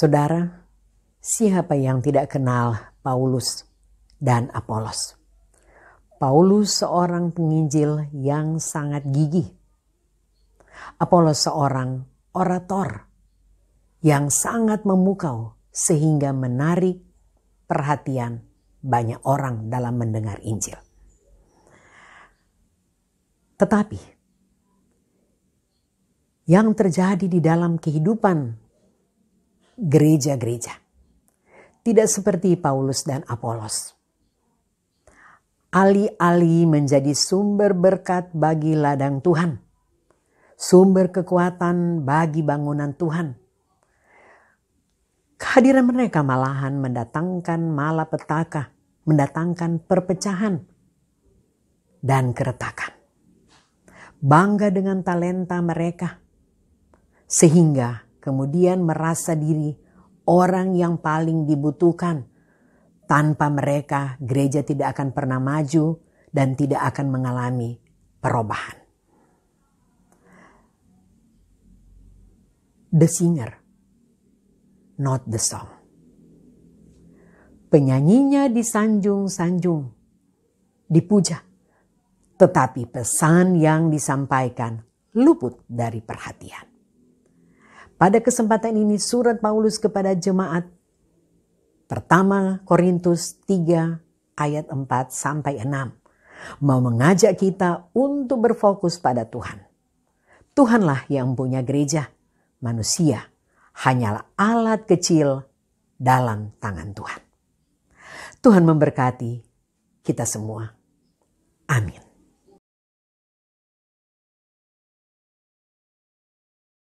Saudara, siapa yang tidak kenal Paulus dan Apolos? Paulus seorang penginjil yang sangat gigih. Apolos seorang orator yang sangat memukau sehingga menarik perhatian banyak orang dalam mendengar Injil. Tetapi yang terjadi di dalam kehidupan gereja-gereja. Tidak seperti Paulus dan Apolos. Alih-alih menjadi sumber berkat bagi ladang Tuhan, sumber kekuatan bagi bangunan Tuhan. Kehadiran mereka malahan mendatangkan malapetaka, mendatangkan perpecahan dan keretakan. Bangga dengan talenta mereka, sehingga kemudian merasa diri orang yang paling dibutuhkan. Tanpa mereka, gereja tidak akan pernah maju dan tidak akan mengalami perubahan. The singer, not the song. Penyanyinya disanjung-sanjung, dipuja, tetapi pesan yang disampaikan luput dari perhatian. Pada kesempatan ini surat Paulus kepada jemaat pertama Korintus 3 ayat 4 sampai 6 mau mengajak kita untuk berfokus pada Tuhan. Tuhanlah yang punya gereja, manusia hanyalah alat kecil dalam tangan Tuhan. Tuhan memberkati kita semua. Amin.